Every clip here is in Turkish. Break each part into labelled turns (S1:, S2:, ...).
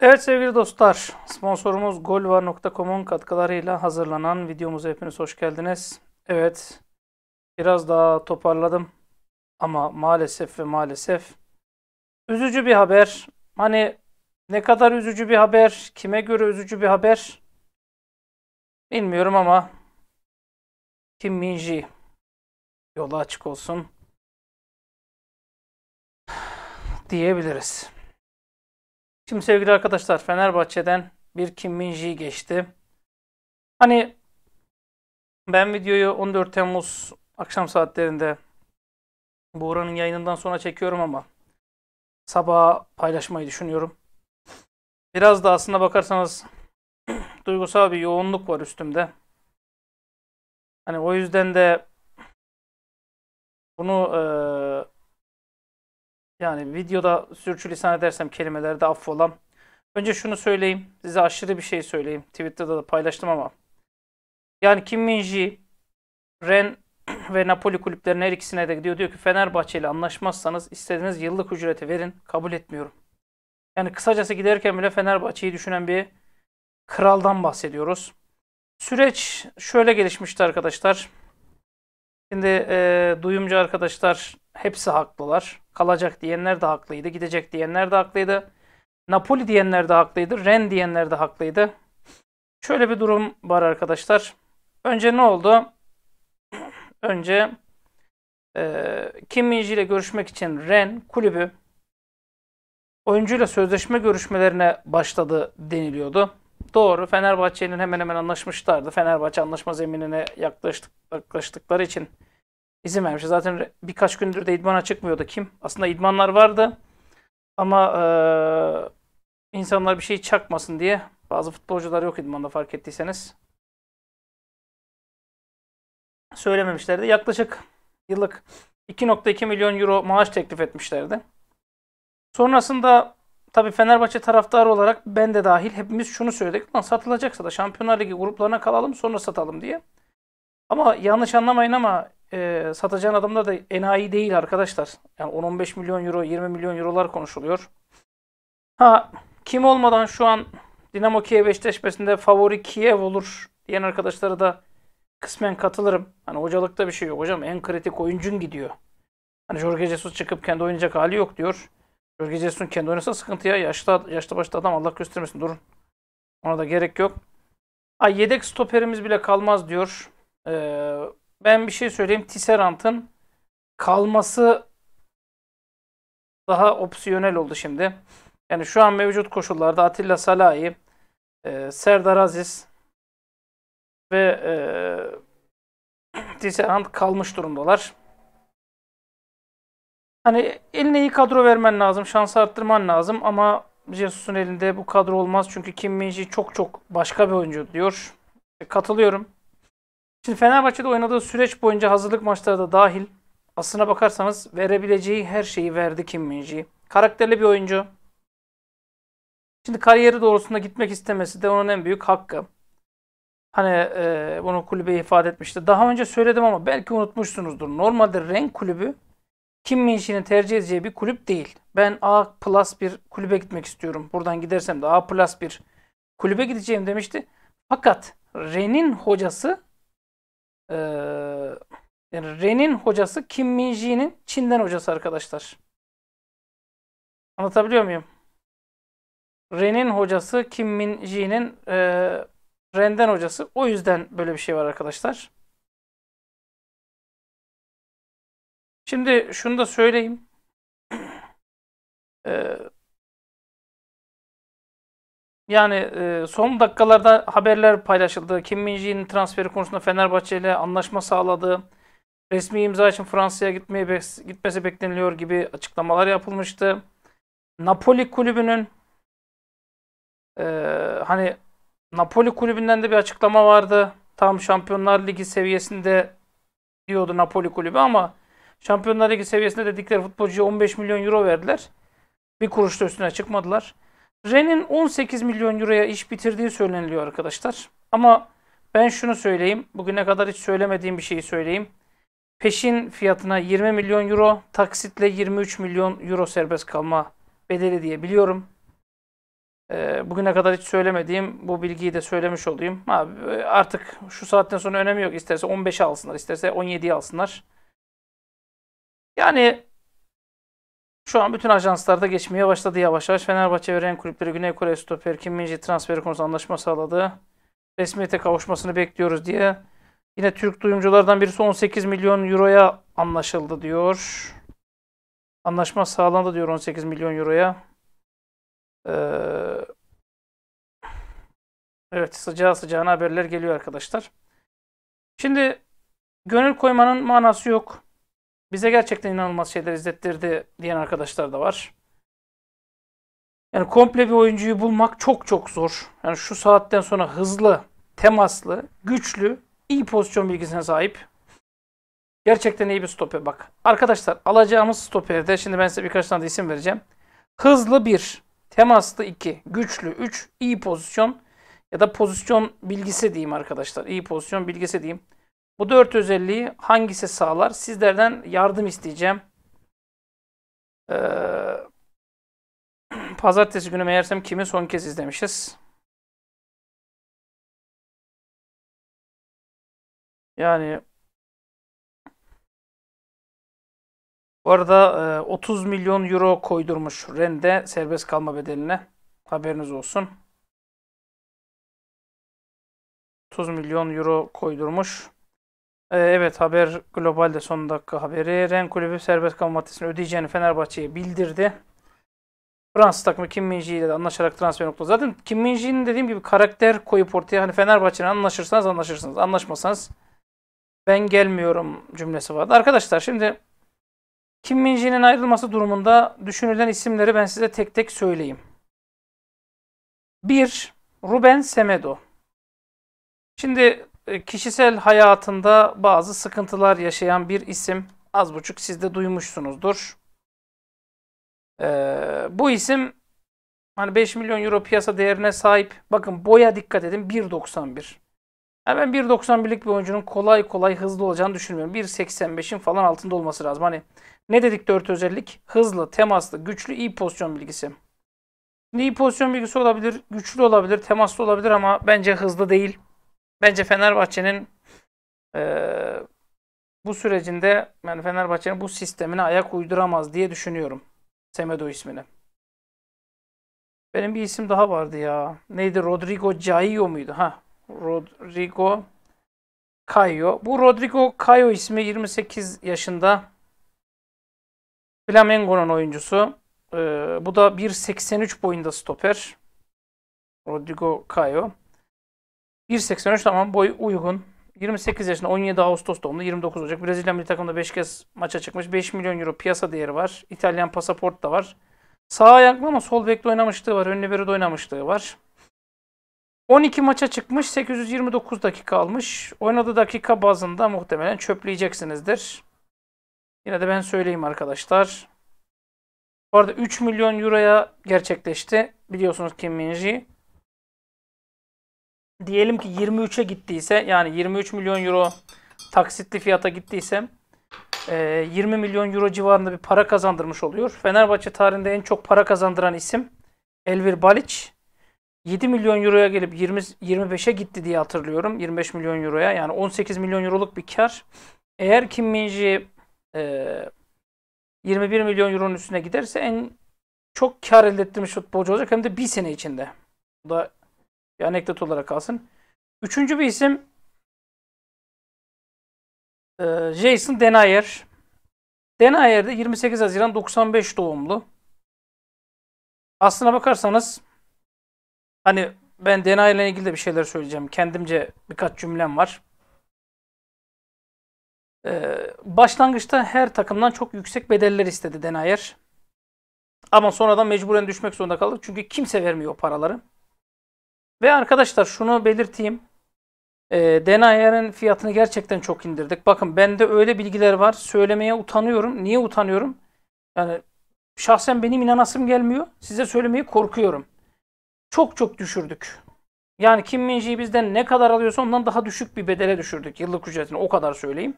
S1: Evet sevgili dostlar, sponsorumuz golvar.com'un katkılarıyla hazırlanan videomuza hepiniz hoş geldiniz. Evet, biraz daha toparladım ama maalesef ve maalesef üzücü bir haber. Hani ne kadar üzücü bir haber, kime göre üzücü bir haber bilmiyorum ama Kim Minji yolu açık olsun diyebiliriz. Şimdi sevgili arkadaşlar Fenerbahçe'den bir Kim min geçti. Hani ben videoyu 14 Temmuz akşam saatlerinde Buğra'nın yayınından sonra çekiyorum ama sabah paylaşmayı düşünüyorum. Biraz da aslında bakarsanız duygusal bir yoğunluk var üstümde. Hani o yüzden de bunu e, yani videoda sürçülisan edersem kelimelerde affolam. Önce şunu söyleyeyim. Size aşırı bir şey söyleyeyim. Twitter'da da paylaştım ama. Yani Kim Minji, Ren ve Napoli kulüplerinin her ikisine de gidiyor. Diyor ki Fenerbahçe ile anlaşmazsanız istediğiniz yıllık ücreti verin. Kabul etmiyorum. Yani kısacası giderken bile Fenerbahçe'yi düşünen bir kraldan bahsediyoruz. Süreç şöyle gelişmişti arkadaşlar. Şimdi e, duyumcu arkadaşlar hepsi haklılar. Kalacak diyenler de haklıydı. Gidecek diyenler de haklıydı. Napoli diyenler de haklıydı. Ren diyenler de haklıydı. Şöyle bir durum var arkadaşlar. Önce ne oldu? Önce e, Kim Minji ile görüşmek için Ren kulübü oyuncuyla sözleşme görüşmelerine başladı deniliyordu. Doğru Fenerbahçe'nin hemen hemen anlaşmışlardı. Fenerbahçe anlaşma zeminine yaklaştık, yaklaştıkları için izin vermiş. Zaten birkaç gündür de idmana çıkmıyordu kim. Aslında idmanlar vardı ama e, insanlar bir şey çakmasın diye bazı futbolcular yok idmanda fark ettiyseniz. Söylememişlerdi. Yaklaşık yıllık 2.2 milyon euro maaş teklif etmişlerdi. Sonrasında tabii Fenerbahçe taraftarı olarak ben de dahil hepimiz şunu söyledik. Lan satılacaksa da Şampiyonlar Ligi gruplarına kalalım sonra satalım diye. Ama yanlış anlamayın ama e, satacağın adamlar da enayi değil arkadaşlar. Yani 10-15 milyon euro, 20 milyon eurolar konuşuluyor. Ha kim olmadan şu an Dinamo Kiev eşleşmesinde favori Kiev olur diyen arkadaşlara da kısmen katılırım. Hani hocalıkta bir şey yok hocam. En kritik oyuncun gidiyor. Hani Jorge Jesus çıkıp kendi oynayacak hali yok diyor. Jorge Jesus'un kendi oynasa sıkıntı ya. Yaşlı, yaşlı başlı adam Allah göstermesin durun. Ona da gerek yok. Ay yedek stoperimiz bile kalmaz diyor. Ee, ben bir şey söyleyeyim. Tisserant'ın kalması daha opsiyonel oldu şimdi. Yani şu an mevcut koşullarda Atilla Salahi, e, Serdar Aziz ve e, Tisserant kalmış durumdalar. Hani eline iyi kadro vermen lazım, şansı arttırman lazım ama Jesus'un elinde bu kadro olmaz çünkü Kim Minji çok çok başka bir oyuncu diyor. E, katılıyorum. Şimdi Fenerbahçe'de oynadığı süreç boyunca hazırlık maçları da dahil aslına bakarsanız verebileceği her şeyi verdi Kim Minji. Karakterli bir oyuncu. Şimdi kariyeri doğrusunda gitmek istemesi de onun en büyük hakkı. Hani e, bunu kulübe ifade etmişti. Daha önce söyledim ama belki unutmuşsunuzdur. Normalde Renk kulübü Kim Minji'nin tercih edeceği bir kulüp değil. Ben A plus bir kulübe gitmek istiyorum. Buradan gidersem de A plus bir kulübe gideceğim demişti. Fakat Ren'in hocası ee, yani Ren'in hocası Kim Min-ji'nin Çin'den hocası arkadaşlar. Anlatabiliyor muyum? Ren'in hocası Kim Min-ji'nin e, Ren'den hocası. O yüzden böyle bir şey var arkadaşlar. Şimdi şunu da söyleyeyim. Ee, yani e, son dakikalarda haberler paylaşıldı. Kim min transferi konusunda Fenerbahçe ile anlaşma sağladı. Resmi imza için Fransa'ya gitmeye be gitmesi bekleniliyor gibi açıklamalar yapılmıştı. Napoli kulübünün e, hani Napoli kulübünden de bir açıklama vardı. Tam Şampiyonlar Ligi seviyesinde diyordu Napoli kulübü ama Şampiyonlar Ligi seviyesinde dedikleri futbolcuya 15 milyon euro verdiler. Bir kuruş da üstüne çıkmadılar. Ren'in 18 milyon euroya iş bitirdiği söyleniliyor arkadaşlar. Ama ben şunu söyleyeyim. Bugüne kadar hiç söylemediğim bir şeyi söyleyeyim. Peşin fiyatına 20 milyon euro, taksitle 23 milyon euro serbest kalma bedeli diye biliyorum. Ee, bugüne kadar hiç söylemediğim bu bilgiyi de söylemiş olayım. Abi, e, artık şu saatten sonra önemi yok. İsterse 15'e alsınlar, isterse 17'ye alsınlar. Yani şu an bütün ajanslarda geçmeye başladı yavaş yavaş. Fenerbahçe ve Ren kulüpleri Güney Kore stoper Kim Min-ji transferi konusunda anlaşma sağladı. Resmiyete kavuşmasını bekliyoruz diye. Yine Türk duyumculardan birisi 18 milyon euroya anlaşıldı diyor. Anlaşma sağlandı diyor 18 milyon euroya. Ee, evet sıcağı sıcağına haberler geliyor arkadaşlar. Şimdi gönül koymanın manası yok bize gerçekten inanılmaz şeyler izlettirdi diyen arkadaşlar da var. Yani komple bir oyuncuyu bulmak çok çok zor. Yani şu saatten sonra hızlı, temaslı, güçlü, iyi pozisyon bilgisine sahip. Gerçekten iyi bir stoper bak. Arkadaşlar alacağımız stoperde şimdi ben size birkaç tane de isim vereceğim. Hızlı 1, temaslı 2, güçlü 3, iyi pozisyon ya da pozisyon bilgisi diyeyim arkadaşlar. İyi pozisyon bilgisi diyeyim. Bu dört özelliği hangisi sağlar? Sizlerden yardım isteyeceğim. Ee, Pazartesi günü meğersem kimi son kez izlemişiz. Yani bu arada 30 e, milyon euro koydurmuş Rende serbest kalma bedeline. Haberiniz olsun. 30 milyon euro koydurmuş. Ee, evet Haber Global'de son dakika haberi. Ren kulübü serbest kalma maddesini ödeyeceğini Fenerbahçe'ye bildirdi. Fransız takımı Kim Minji ile anlaşarak transfer noktası. Zaten Kim Minji'nin dediğim gibi karakter koyup ortaya hani Fenerbahçe'yle anlaşırsanız anlaşırsınız. Anlaşmasanız ben gelmiyorum cümlesi vardı. Arkadaşlar şimdi Kim Minji'nin ayrılması durumunda düşünülen isimleri ben size tek tek söyleyeyim. 1. Ruben Semedo. Şimdi e, kişisel hayatında bazı sıkıntılar yaşayan bir isim. Az buçuk siz de duymuşsunuzdur. Ee, bu isim hani 5 milyon euro piyasa değerine sahip. Bakın boya dikkat edin 1.91. Yani ben 1.91'lik bir oyuncunun kolay kolay hızlı olacağını düşünmüyorum. 1.85'in falan altında olması lazım. Hani ne dedik 4 özellik? Hızlı, temaslı, güçlü, iyi pozisyon bilgisi. Şimdi iyi pozisyon bilgisi olabilir, güçlü olabilir, temaslı olabilir ama bence hızlı değil. Bence Fenerbahçe'nin e, bu sürecinde yani Fenerbahçe'nin bu sistemine ayak uyduramaz diye düşünüyorum. Semedo ismini. Benim bir isim daha vardı ya. Neydi? Rodrigo Caio muydu? Ha. Rodrigo Caio. Bu Rodrigo Caio ismi 28 yaşında Flamengo'nun oyuncusu. Ee, bu da 1.83 boyunda stoper. Rodrigo Caio. 1.83 tamam boy uygun. 28 yaşında 17 Ağustos doğumlu 29 Ocak. Brezilya milli takımda 5 kez maça çıkmış. 5 milyon euro piyasa değeri var. İtalyan pasaport da var. Sağ ayaklı ama sol bekle oynamışlığı var. Ön libero oynamışlığı var. 12 maça çıkmış. 829 dakika almış. Oynadığı dakika bazında muhtemelen çöpleyeceksinizdir. Yine de ben söyleyeyim arkadaşlar. Bu arada 3 milyon euroya gerçekleşti. Biliyorsunuz Kim Minji diyelim ki 23'e gittiyse yani 23 milyon euro taksitli fiyata gittiyse 20 e, milyon euro civarında bir para kazandırmış oluyor. Fenerbahçe tarihinde en çok para kazandıran isim Elvir Baliç. 7 milyon euroya gelip 20 25'e gitti diye hatırlıyorum. 25 milyon euroya yani 18 milyon euroluk bir kar. Eğer Kim Minji e, 21 milyon euronun üstüne giderse en çok kar elde ettirmiş futbolcu olacak hem de bir sene içinde. Bu da bir anekdot olarak kalsın. Üçüncü bir isim e, Jason Denayer. Denayer de 28 Haziran 95 doğumlu. Aslına bakarsanız hani ben Denayer ile ilgili de bir şeyler söyleyeceğim. Kendimce birkaç cümlem var. E, başlangıçta her takımdan çok yüksek bedeller istedi Denayer. Ama sonradan mecburen düşmek zorunda kaldı. Çünkü kimse vermiyor o paraları. Ve arkadaşlar şunu belirteyim. E, ee, Denayer'in fiyatını gerçekten çok indirdik. Bakın bende öyle bilgiler var. Söylemeye utanıyorum. Niye utanıyorum? Yani şahsen benim inanasım gelmiyor. Size söylemeyi korkuyorum. Çok çok düşürdük. Yani Kim Minji'yi bizden ne kadar alıyorsa ondan daha düşük bir bedele düşürdük yıllık ücretini. O kadar söyleyeyim.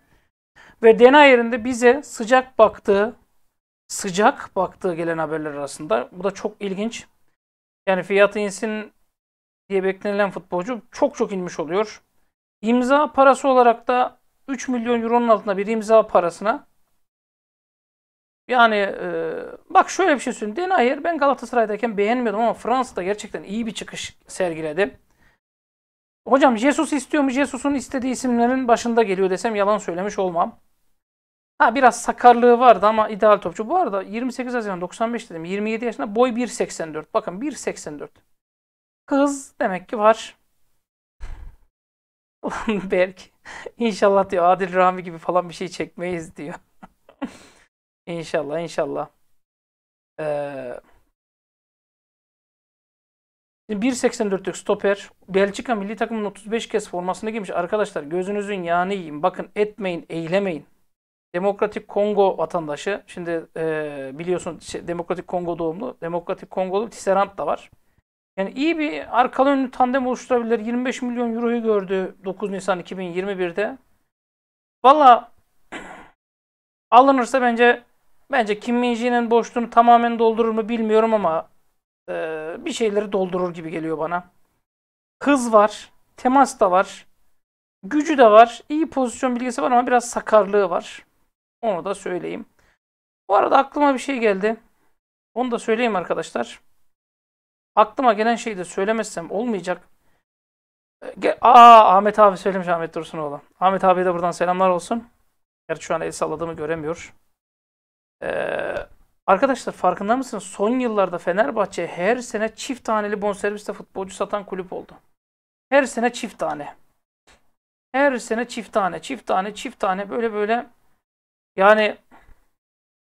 S1: Ve Denayer'in de bize sıcak baktığı, sıcak baktığı gelen haberler arasında. Bu da çok ilginç. Yani fiyatı insin diye beklenilen futbolcu çok çok inmiş oluyor. İmza parası olarak da 3 milyon euronun altında bir imza parasına yani e, bak şöyle bir şey söyleyeyim. Denayer ben Galatasaray'dayken beğenmiyordum ama Fransa'da gerçekten iyi bir çıkış sergiledi. Hocam Jesus istiyor mu? Jesus'un istediği isimlerin başında geliyor desem yalan söylemiş olmam. Ha biraz sakarlığı vardı ama ideal topçu. Bu arada 28 Haziran 95 dedim. 27 yaşında boy 1.84. Bakın 1.84. Hız demek ki var. Ulan Berk inşallah diyor Adil Rami gibi falan bir şey çekmeyiz diyor. İnşallah, inşallah. Ee, 1.84'lük stoper Belçika milli takımının 35 kez formasını giymiş. Arkadaşlar gözünüzün yağını yiyin. Bakın etmeyin, eylemeyin. Demokratik Kongo vatandaşı. Şimdi e, biliyorsun şey, Demokratik Kongo doğumlu. Demokratik Kongolu Tisserand da var. Yani iyi bir arkalı önlü tandem oluşturabilir. 25 milyon euroyu gördü 9 Nisan 2021'de. Valla alınırsa bence bence Kim Min boşluğunu tamamen doldurur mu bilmiyorum ama e, bir şeyleri doldurur gibi geliyor bana. Hız var, temas da var, gücü de var, iyi pozisyon bilgisi var ama biraz sakarlığı var. Onu da söyleyeyim. Bu arada aklıma bir şey geldi. Onu da söyleyeyim arkadaşlar. Aklıma gelen şeyi de söylemezsem olmayacak. E, Aa Ahmet abi söylemiş Ahmet Dursunoğlu. Ahmet abi de buradan selamlar olsun. Gerçi şu an el salladığımı göremiyor. Ee, arkadaşlar farkında mısınız? Son yıllarda Fenerbahçe her sene çift taneli bonserviste futbolcu satan kulüp oldu. Her sene çift tane. Her sene çift tane, çift tane, çift tane böyle böyle yani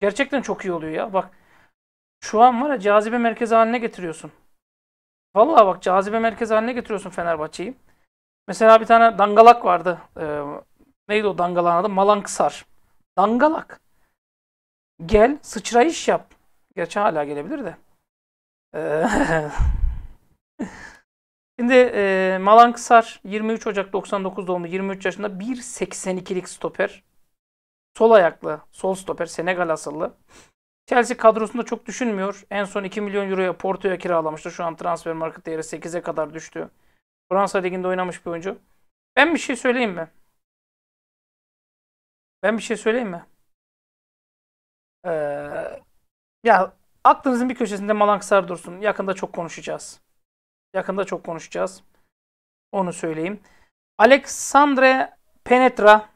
S1: gerçekten çok iyi oluyor ya. Bak şu an var ya cazibe merkezi haline getiriyorsun. Vallahi bak cazibe merkezi haline getiriyorsun Fenerbahçe'yi. Mesela bir tane dangalak vardı. Ee, neydi o dangalağın adı? Malanksar. Dangalak. Gel sıçrayış yap. Gerçi hala gelebilir de. Ee, Şimdi e, Malanksar 23 Ocak 99 doğumlu 23 yaşında 1.82'lik stoper. Sol ayaklı, sol stoper Senegal asıllı. Chelsea kadrosunda çok düşünmüyor. En son 2 milyon euroya Porto'ya kiralamıştı. Şu an transfer market değeri 8'e kadar düştü. Fransa Ligi'nde oynamış bir oyuncu. Ben bir şey söyleyeyim mi? Ben bir şey söyleyeyim mi? Ee, ya aklınızın bir köşesinde Malanksar dursun. Yakında çok konuşacağız. Yakında çok konuşacağız. Onu söyleyeyim. Alexandre Penetra.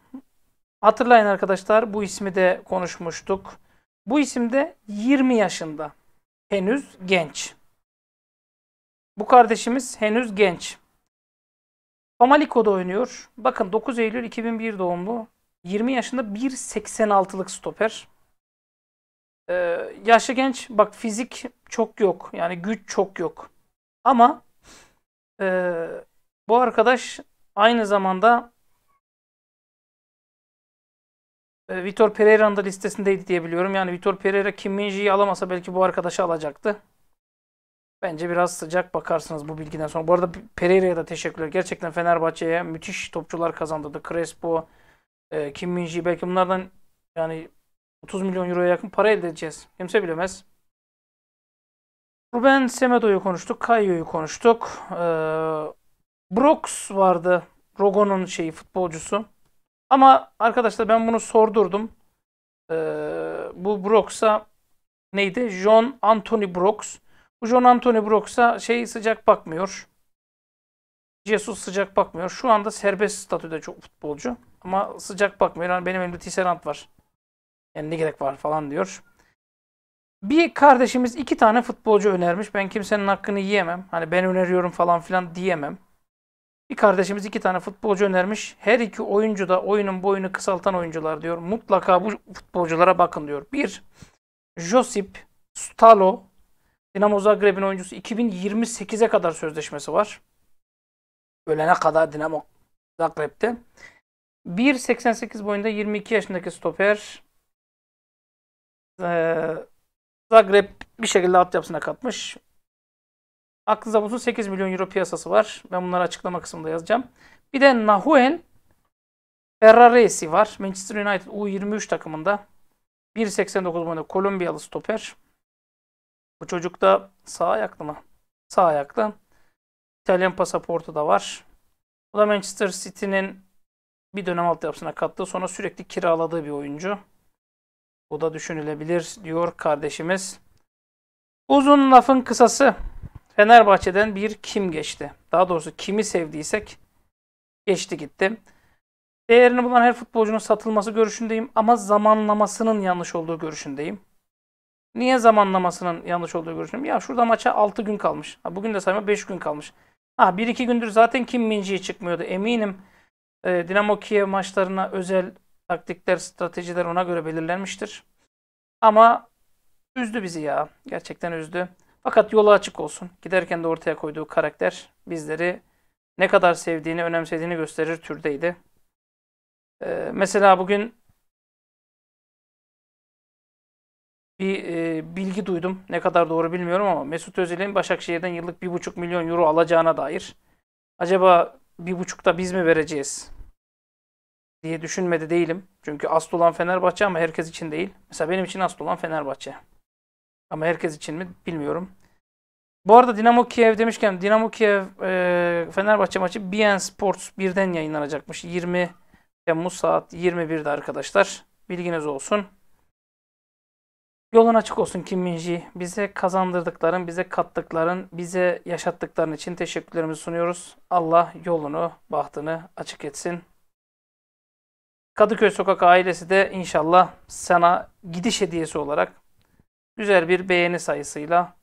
S1: Hatırlayın arkadaşlar bu ismi de konuşmuştuk. Bu isim de 20 yaşında. Henüz genç. Bu kardeşimiz henüz genç. Pamaliko'da oynuyor. Bakın 9 Eylül 2001 doğumlu. 20 yaşında 1.86'lık stoper. Ee, yaşlı genç bak fizik çok yok. Yani güç çok yok. Ama e, bu arkadaş aynı zamanda E, Vitor Pereira'nın da listesindeydi diye biliyorum. Yani Vitor Pereira Kim Minji'yi alamasa belki bu arkadaşı alacaktı. Bence biraz sıcak bakarsınız bu bilgiden sonra. Bu arada Pereira'ya da teşekkürler. Gerçekten Fenerbahçe'ye müthiş topçular kazandırdı. Crespo, e, Kim Minji belki bunlardan yani 30 milyon euroya yakın para elde edeceğiz. Kimse bilemez. Ruben Semedo'yu konuştuk. Kayo'yu konuştuk. Ee, Brooks vardı. Rogo'nun şeyi futbolcusu. Ama arkadaşlar ben bunu sordurdum. Ee, bu Brooks'a neydi? John Anthony Brooks. Bu John Anthony Brooks'a şey sıcak bakmıyor. Jesus sıcak bakmıyor. Şu anda serbest statüde çok futbolcu. Ama sıcak bakmıyor. Yani benim elimde Tisserant var. Yani ne gerek var falan diyor. Bir kardeşimiz iki tane futbolcu önermiş. Ben kimsenin hakkını yiyemem. Hani ben öneriyorum falan filan diyemem. Bir kardeşimiz iki tane futbolcu önermiş. Her iki oyuncu da oyunun boyunu kısaltan oyuncular diyor. Mutlaka bu futbolculara bakın diyor. Bir, Josip Stalo, Dinamo Zagreb'in oyuncusu 2028'e kadar sözleşmesi var. Ölene kadar Dinamo Zagreb'te. 1.88 boyunda 22 yaşındaki stoper Zagreb bir şekilde altyapısına katmış. Aklınızda bulunsun 8 milyon euro piyasası var. Ben bunları açıklama kısmında yazacağım. Bir de Nahuen Ferraresi var. Manchester United U23 takımında. 1.89 boyunda Kolombiyalı stoper. Bu çocuk da sağ ayaklı mı? Sağ ayaklı. İtalyan pasaportu da var. Bu da Manchester City'nin bir dönem altyapısına kattığı sonra sürekli kiraladığı bir oyuncu. Bu da düşünülebilir diyor kardeşimiz. Uzun lafın kısası. Fenerbahçe'den bir kim geçti? Daha doğrusu kimi sevdiysek geçti gitti. Değerini bulan her futbolcunun satılması görüşündeyim ama zamanlamasının yanlış olduğu görüşündeyim. Niye zamanlamasının yanlış olduğu görüşündeyim? Ya şurada maça 6 gün kalmış. Ha, bugün de sayma 5 gün kalmış. Ha 1-2 gündür zaten Kim Minji'ye çıkmıyordu eminim. E, Dinamo Kiev maçlarına özel taktikler, stratejiler ona göre belirlenmiştir. Ama üzdü bizi ya. Gerçekten üzdü. Fakat yolu açık olsun. Giderken de ortaya koyduğu karakter bizleri ne kadar sevdiğini, önemsediğini gösterir türdeydi. Ee, mesela bugün bir e, bilgi duydum. Ne kadar doğru bilmiyorum ama Mesut Özil'in Başakşehir'den yıllık 1,5 milyon euro alacağına dair. Acaba da biz mi vereceğiz diye düşünmedi değilim. Çünkü asıl olan Fenerbahçe ama herkes için değil. Mesela benim için asıl olan Fenerbahçe. Ama herkes için mi bilmiyorum. Bu arada Dinamo Kiev demişken Dinamo Kiev e, Fenerbahçe maçı BN Sports 1'den yayınlanacakmış. 20 Temmuz saat 21'de arkadaşlar. Bilginiz olsun. Yolun açık olsun Kim Minji. Bize kazandırdıkların, bize kattıkların, bize yaşattıkların için teşekkürlerimizi sunuyoruz. Allah yolunu, bahtını açık etsin. Kadıköy Sokak ailesi de inşallah sana gidiş hediyesi olarak güzel bir beğeni sayısıyla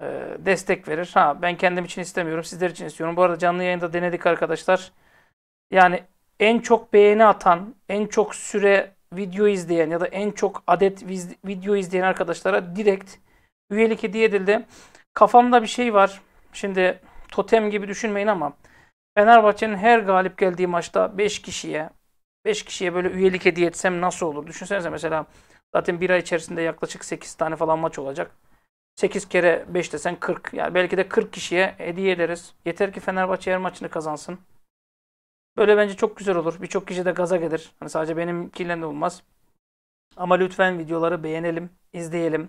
S1: e, destek verir. Ha ben kendim için istemiyorum, sizler için istiyorum. Bu arada canlı yayında denedik arkadaşlar. Yani en çok beğeni atan, en çok süre video izleyen ya da en çok adet video izleyen arkadaşlara direkt üyelik hediye edildi. Kafamda bir şey var. Şimdi totem gibi düşünmeyin ama Fenerbahçe'nin her galip geldiği maçta 5 kişiye 5 kişiye böyle üyelik hediye etsem nasıl olur? Düşünsenize mesela Zaten bir ay içerisinde yaklaşık 8 tane falan maç olacak. 8 kere 5 desen 40. Yani belki de 40 kişiye hediye ederiz. Yeter ki Fenerbahçe her maçını kazansın. Böyle bence çok güzel olur. Birçok kişi de gaza gelir. Hani sadece benimkiyle de olmaz. Ama lütfen videoları beğenelim, izleyelim.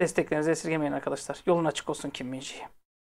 S1: Desteklerinizi esirgemeyin arkadaşlar. Yolun açık olsun Kim Minji'ye.